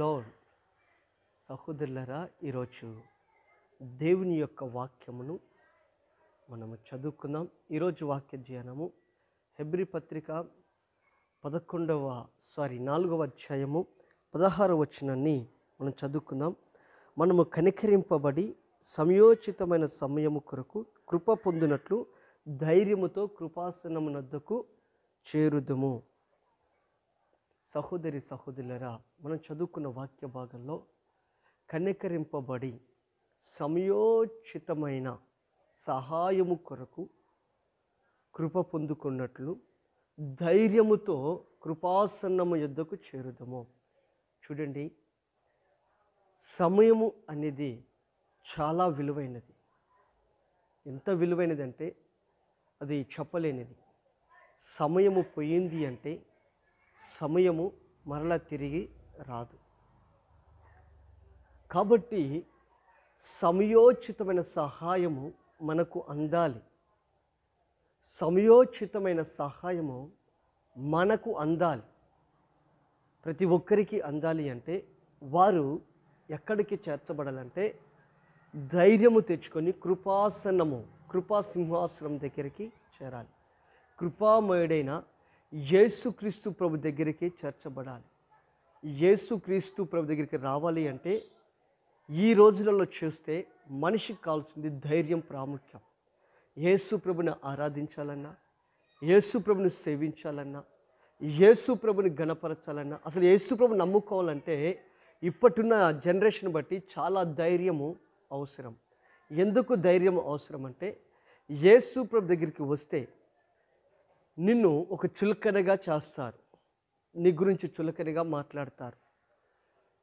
hello సహోదరులరా ఈరోజు దేవుని యొక్క వాక్యమును మనము చదువుకుందాం ఈరోజు వాక్య ధ్యానము హెబ్రి పత్రిక పదకొండవ సారీ నాలుగవ అధ్యాయము పదహార వచ్చినాన్ని మనం చదువుకుందాం మనము కనికరింపబడి సమయోచితమైన సమయము కొరకు కృప పొందినట్లు ధైర్యముతో కృపాసనమునద్దకు చేరుదము సహోదరి సహోదరులరా మనం చదువుకున్న వాక్య భాగంలో కనికరింపబడి సమయోచితమైన సహాయము కొరకు కృప పొందుకున్నట్లు ధైర్యముతో కృపాసన్నము యుద్ధకు చేరుదాము చూడండి సమయము అనేది చాలా విలువైనది ఎంత విలువైనదంటే అది చెప్పలేనిది సమయము పోయింది అంటే సమయము మరల తిరిగి రాదు కాబట్టి సమయోచితమైన సహాయము మనకు అందాలి సమయోచితమైన సహాయము మనకు అందాలి ప్రతి ఒక్కరికి అందాలి అంటే వారు ఎక్కడికి చేర్చబడాలంటే ధైర్యము తెచ్చుకొని కృపాసనము కృపాసింహాసనం దగ్గరికి చేరాలి కృపామయుడైన యేసుక్రీస్తు ప్రభు దగ్గరికి చేర్చబడాలి యేసుక్రీస్తు ప్రభు దగ్గరికి రావాలి అంటే ఈ రోజులలో చూస్తే మనిషికి కావాల్సింది ధైర్యం ప్రాముఖ్యం యేసు ప్రభుని ఆరాధించాలన్నా యేసు ప్రభుని సేవించాలన్నా యేసు ప్రభుని గణపరచాలన్నా అసలు యేసు ప్రభు నమ్ముకోవాలంటే ఇప్పటిన్న జనరేషన్ బట్టి చాలా ధైర్యము అవసరం ఎందుకు ధైర్యం అవసరం అంటే యేసు ప్రభు దగ్గరికి వస్తే నిన్ను ఒక చులకనగా చేస్తారు నీ గురించి చులకనగా మాట్లాడతారు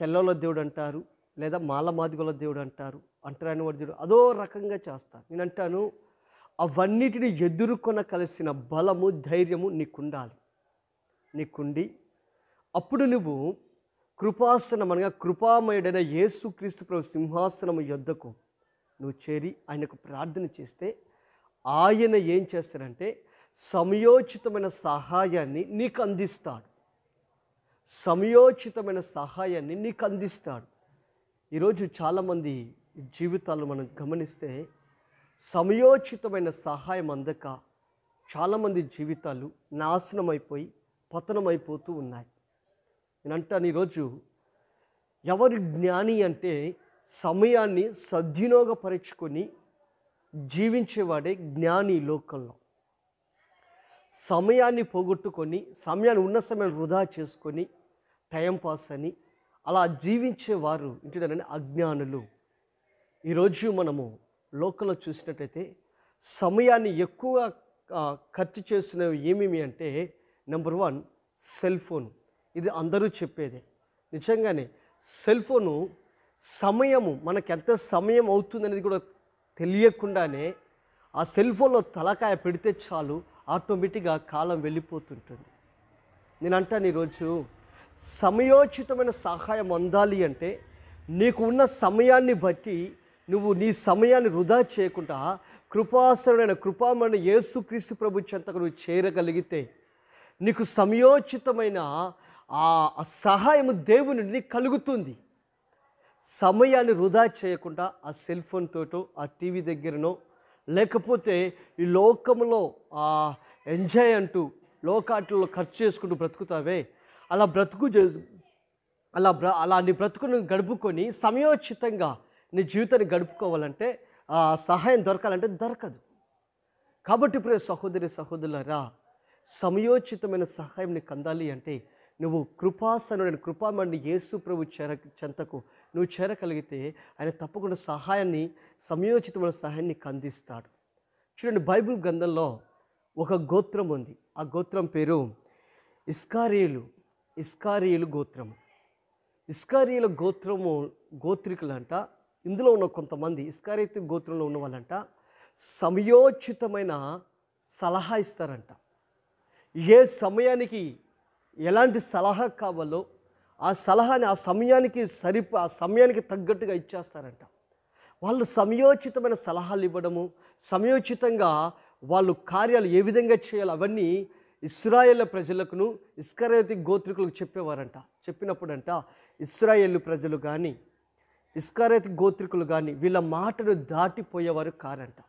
తెల్లల దేవుడు అంటారు లేదా మాలమాదిగల దేవుడు అంటారు అంటరాని వాడి దేవుడు అదో రకంగా చేస్తారు నేను అంటాను అవన్నిటిని ఎదుర్కొన కలిసిన బలము ధైర్యము నీకుండాలి నీకుండి అప్పుడు నువ్వు కృపాసనం అనగా కృపామయుడైన యేసుక్రీస్తు ప్రభు సింహాసనము యొద్దకు నువ్వు చేరి ఆయనకు ప్రార్థన చేస్తే ఆయన ఏం చేస్తారంటే సమయోచితమైన సహాయాన్ని నీకు అందిస్తాడు సమయోచితమైన సహాయాన్ని నీకు అందిస్తాడు ఈరోజు చాలామంది జీవితాలు మనం గమనిస్తే సమయోచితమైన సహాయం అందక చాలామంది జీవితాలు నాశనం అయిపోయి పతనమైపోతూ ఉన్నాయి నేను అంటాను ఈరోజు ఎవరు జ్ఞాని అంటే సమయాన్ని సద్వినియోగపరచుకొని జీవించేవాడే జ్ఞాని లోకంలో సమయాన్ని పోగొట్టుకొని సమయాన్ని ఉన్న సమయాన్ని వృధా చేసుకొని టైంపాస్ అని అలా జీవించేవారు ఏంటంటే అజ్ఞానులు ఈరోజు మనము లోకంలో చూసినట్టయితే సమయాన్ని ఎక్కువ ఖర్చు చేస్తున్నవి ఏమేమి అంటే నెంబర్ వన్ సెల్ ఫోన్ ఇది అందరూ చెప్పేదే నిజంగానే సెల్ ఫోను సమయము మనకు ఎంత సమయం అవుతుందనేది కూడా తెలియకుండానే ఆ సెల్ ఫోన్లో తలకాయ పెడితే చాలు ఆటోమేటిక్గా కాలం వెళ్ళిపోతుంటుంది నేను అంటాను ఈరోజు సమయోచితమైన సహాయం అందాలి అంటే నీకు ఉన్న సమయాన్ని బట్టి నువ్వు నీ సమయాన్ని వృధా చేయకుండా కృపాసరుడైన కృపామైన యేసు క్రీస్తు చెంతకు నువ్వు చేరగలిగితే నీకు సమయోచితమైన ఆ సహాయము దేవుని కలుగుతుంది సమయాన్ని వృధా చేయకుండా ఆ సెల్ ఆ టీవీ దగ్గరనో లేకపోతే ఈ లోకంలో ఎంజాయ్ అంటూ లోకాటిలో ఖర్చు చేసుకుంటూ బ్రతుకుతావే అలా బ్రతుకు అలా బ్ర అలా నీ బ్రతుకును గడుపుకొని సమయోచితంగా నీ జీవితాన్ని గడుపుకోవాలంటే సహాయం దొరకాలంటే దొరకదు కాబట్టి ఇప్పుడు సహోదరి సహోదరులరా సమయోచితమైన సహాయం నీకు అందాలి అంటే నువ్వు కృపాసను కృపామణి యేసు ప్రభు చెర చెంతకు నువ్వు చేరగలిగితే ఆయన తప్పకుండా సహాయాన్ని సమయోచితమైన సహాయాన్ని అందిస్తాడు చూడండి బైబిల్ గ్రంథంలో ఒక గోత్రం ఉంది ఆ గోత్రం పేరు ఇస్కారియులు ఇస్కారియులు గోత్రము ఇస్కారియుల గోత్రము గోత్రికులంట ఇందులో ఉన్న కొంతమంది ఇస్కారియత్ గోత్రంలో ఉన్న వాళ్ళంట సమయోచితమైన సలహా ఇస్తారంట ఏ సమయానికి ఎలాంటి సలహా కావాలో ఆ సలహాని ఆ సమయానికి సరిప ఆ సమయానికి తగ్గట్టుగా ఇచ్చేస్తారంట వాళ్ళు సమయోచితమైన సలహాలు ఇవ్వడము సమయోచితంగా వాళ్ళు కార్యాలు ఏ విధంగా చేయాలి అవన్నీ ఇస్రాయేల్ ప్రజలకును ఇస్కరేతి గోత్రికులకు చెప్పేవారంట చెప్పినప్పుడంట ఇస్రాయేల్ ప్రజలు కానీ ఇస్కరేతి గోత్రికులు కానీ వీళ్ళ మాటను దాటిపోయేవారు కారంట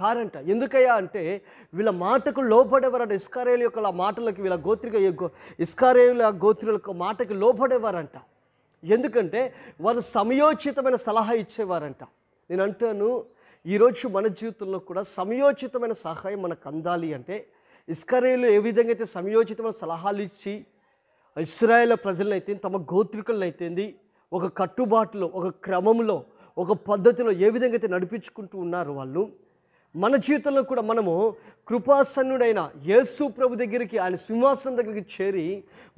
కారంట ఎందుకయ్యా అంటే వీళ్ళ మాటకు లోపడేవారంట ఇస్కారేలు యొక్క మాటలకి వీళ్ళ గోత్రిక ఇస్కారేల గోత్రుల యొక్క మాటకి లోపడేవారంట ఎందుకంటే వారు సమయోచితమైన సలహా ఇచ్చేవారంట నేను అంటాను ఈరోజు మన జీవితంలో కూడా సమయోచితమైన సహాయం మనకు అందాలి అంటే ఇస్కరేలు ఏ విధంగా అయితే సమయోచితమైన సలహాలు ఇచ్చి ఇస్రాయేల్ ప్రజలనైతే తమ గోత్రికులనైతేంది ఒక కట్టుబాటులో ఒక క్రమంలో ఒక పద్ధతిలో ఏ విధంగా అయితే నడిపించుకుంటూ ఉన్నారు వాళ్ళు మన జీవితంలో కూడా మనము కృపాసన్నుడైన యేసు ప్రభు దగ్గరికి ఆయన సింహాసనం దగ్గరికి చేరి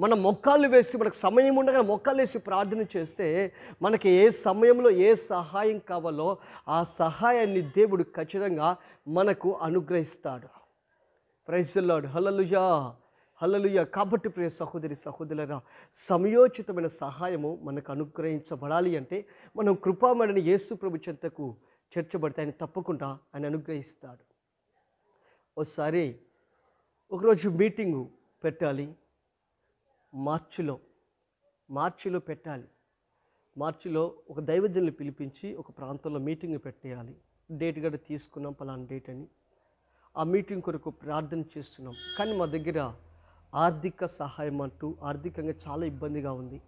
మన మొక్కాళ్ళు వేసి మనకు సమయం ఉండగా మొక్కాలు వేసి ప్రార్థన చేస్తే మనకి ఏ సమయంలో ఏ సహాయం కావాలో ఆ సహాయాన్ని దేవుడు ఖచ్చితంగా మనకు అనుగ్రహిస్తాడు ప్రైజల్లాడు హలలుయా హలలుయ కాబట్టి ప్రియ సహోదరి సహోదరుల సమయోచితమైన సహాయము మనకు అనుగ్రహించబడాలి అంటే మనం కృపామణిని యేసు ప్రభు చెంతకు చేర్చబడితే ఆయన తప్పకుండా ఆయన అనుగ్రహిస్తాడు ఒకసారి ఒకరోజు మీటింగు పెట్టాలి మార్చిలో మార్చిలో పెట్టాలి మార్చిలో ఒక దైవజనులు పిలిపించి ఒక ప్రాంతంలో మీటింగ్ పెట్టేయాలి డేట్ కూడా తీసుకున్నాం పలానా డేట్ అని ఆ మీటింగ్ కొరకు ప్రార్థన చేస్తున్నాం కానీ మా దగ్గర ఆర్థిక సహాయం అంటూ ఆర్థికంగా చాలా ఇబ్బందిగా ఉంది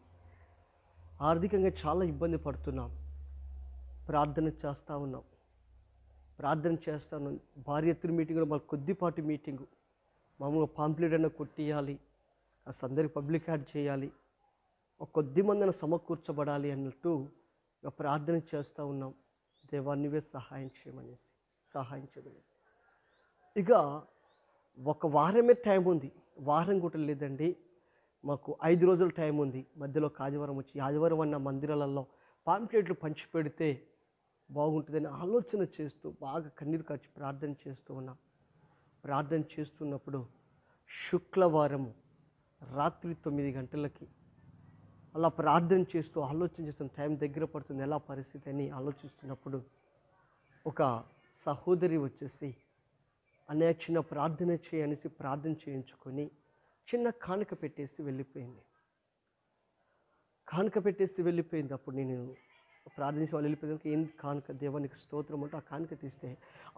ఆర్థికంగా చాలా ఇబ్బంది పడుతున్నాం ప్రార్థన చేస్తూ ఉన్నాం ప్రార్థన చేస్తాను భారీ ఎత్తున మీటింగ్ మాకు కొద్దిపాటి మీటింగు మామూలుగా పాంప్లెట్ అయినా కొట్టియాలి ఆ సందరి పబ్లిక్ యాడ్ చేయాలి ఒక కొద్ది మందిని సమకూర్చబడాలి అన్నట్టు ప్రార్థన చేస్తూ ఉన్నాం దేవాన్నివే సహాయం చేయమనేసి సహాయం చేయమనేసి ఇక ఒక వారమే టైం ఉంది వారం కూడా లేదండి మాకు ఐదు రోజుల టైం ఉంది మధ్యలో ఒక ఆదివారం వచ్చి ఆదివారం అన్న మందిరాలలో పాంప్లెట్లు పంచి పెడితే బాగుంటుందని ఆలోచన చేస్తూ బాగా కన్నీరు కాచి ప్రార్థన చేస్తూ ఉన్నా ప్రార్థన చేస్తున్నప్పుడు శుక్రవారం రాత్రి తొమ్మిది గంటలకి అలా ప్రార్థన చేస్తూ ఆలోచన చేస్తున్న టైం దగ్గర పడుతుంది ఎలా పరిస్థితి అని ఆలోచిస్తున్నప్పుడు ఒక సహోదరి వచ్చేసి అనే చిన్న ప్రార్థన చేయనేసి ప్రార్థన చేయించుకొని చిన్న కానుక పెట్టేసి వెళ్ళిపోయింది కానుక పెట్టేసి వెళ్ళిపోయింది అప్పుడు నేను ప్రార్థించి వాళ్ళు వెళ్ళిపోయాక ఏం కానుక దేవానికి స్తోత్రం అంటే ఆ కానుక తీస్తే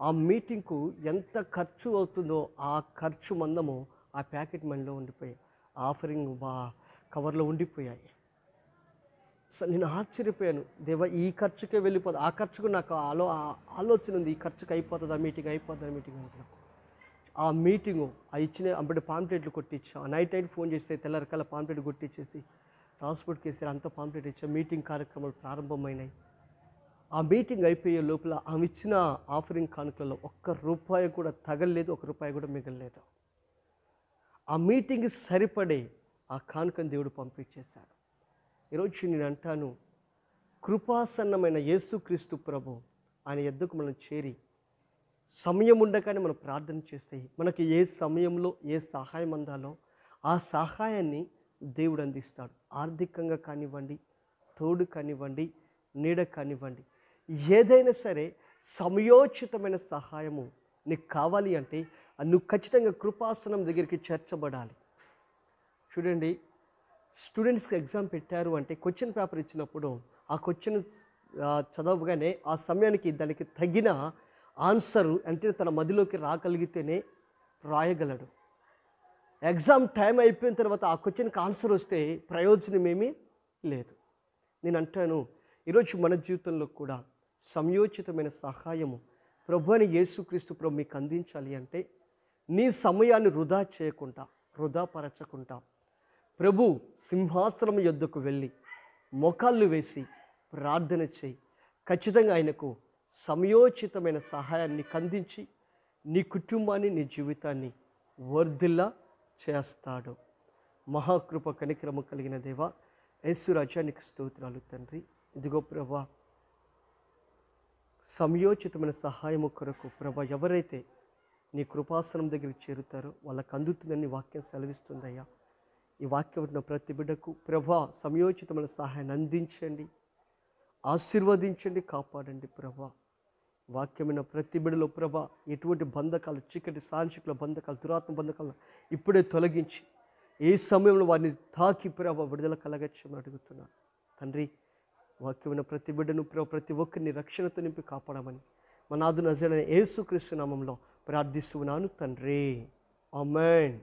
ఆ మీటింగ్కు ఎంత ఖర్చు అవుతుందో ఆ ఖర్చు మందము ఆ ప్యాకెట్ మనలో ఉండిపోయాయి ఆఫరింగ్ బా కవర్లో ఉండిపోయాయి సో నేను ఆశ్చర్యపోయాను దేవ ఈ ఖర్చుకే వెళ్ళిపోదు ఆ ఖర్చుకు నాకు ఆలో ఆలోచన ఉంది ఈ ఖర్చుకు అయిపోతుంది ఆ మీటింగ్ అయిపోతుంది ఆ మీటింగ్ అంటే ఆ మీటింగు ఆ ఇచ్చిన అంబడి పాంప్లెట్లు కొట్టించా నైట్ నైట్ ఫోన్ చేస్తే తెల్లరకాల పాంప్లెట్ కొట్టించేసి ట్రాన్స్పోర్ట్ కేసీఆర్ అంత పాంప్లెట్ ఇచ్చా మీటింగ్ కార్యక్రమాలు ప్రారంభమైనాయి ఆ మీటింగ్ అయిపోయే లోపల ఆమె ఇచ్చిన ఆఫరింగ్ కానుకలలో ఒక్క రూపాయి కూడా తగలలేదు ఒక రూపాయి కూడా మిగలలేదు ఆ మీటింగ్కి సరిపడే ఆ కానుకను దేవుడు పంపించేశాడు ఈరోజు నేను అంటాను కృపాసన్నమైన యేసుక్రీస్తు ప్రభు ఆయన ఎద్దుకు మనం చేరి సమయం ఉండగానే మనం ప్రార్థన చేస్తాయి మనకి ఏ సమయంలో ఏ సహాయం అందాలో ఆ సహాయాన్ని దేవుడు అందిస్తాడు ఆర్థికంగా కానివ్వండి తోడు కానివ్వండి నీడ కానివ్వండి ఏదైనా సరే సమయోచితమైన సహాయము నీకు కావాలి అంటే నువ్వు ఖచ్చితంగా కృపాసనం దగ్గరికి చేర్చబడాలి చూడండి స్టూడెంట్స్కి ఎగ్జామ్ పెట్టారు అంటే క్వశ్చన్ పేపర్ ఇచ్చినప్పుడు ఆ క్వశ్చన్ చదవగానే ఆ సమయానికి దానికి తగిన ఆన్సరు అంటే తన మదిలోకి రాగలిగితేనే రాయగలడు ఎగ్జామ్ టైం అయిపోయిన తర్వాత ఆ క్వశ్చన్కి ఆన్సర్ వస్తే ప్రయోజనమేమీ లేదు నేను అంటాను ఈరోజు మన జీవితంలో కూడా సంయోచితమైన సహాయము ప్రభు అని యేసుక్రీస్తు ప్రభు మీకు అందించాలి అంటే నీ సమయాన్ని వృధా చేయకుండా వృధాపరచకుండా ప్రభు సింహాసనం యొద్దకు వెళ్ళి మొకాళ్ళు వేసి ప్రార్థన చేయి ఖచ్చితంగా ఆయనకు సమయోచితమైన సహాయాన్ని అందించి నీ కుటుంబాన్ని నీ జీవితాన్ని వర్ధిల్లా చేస్తాడు మహాకృప కనిక్రమ కలిగిన దేవ యేసురాజానికి స్తోత్రాలు తండ్రి ఇదిగో ప్రభా సంయోచితమైన సహాయము కొరకు ప్రభ ఎవరైతే నీ కృపాసనం దగ్గర చేరుతారో వాళ్ళకు అందుతుందని వాక్యం సెలవిస్తుందయ్యా ఈ వాక్యం ఉన్న ప్రతి బిడ్డకు ప్రభ సంయోచితమైన సహాయాన్ని అందించండి ఆశీర్వదించండి కాపాడండి ప్రభా వాక్యమైన ప్రతి బిడలో ప్రభ ఎటువంటి బంధకాలు చీకటి సాంక్షికుల బంధకాలు దురాత్మ బంధకాలను ఇప్పుడే తొలగించి ఏ సమయంలో వారిని తాకి ప్రభ విడుదల కలగచ్చని అడుగుతున్నాను తండ్రి వాక్యమైన ప్రతి బిడ్డను ప్రభ ప్రతి ఒక్కరిని రక్షణతో నింపి కాపాడమని నాదు నజరైన యేసుక్రీస్తు నామంలో ప్రార్థిస్తున్నాను తండ్రి అమెన్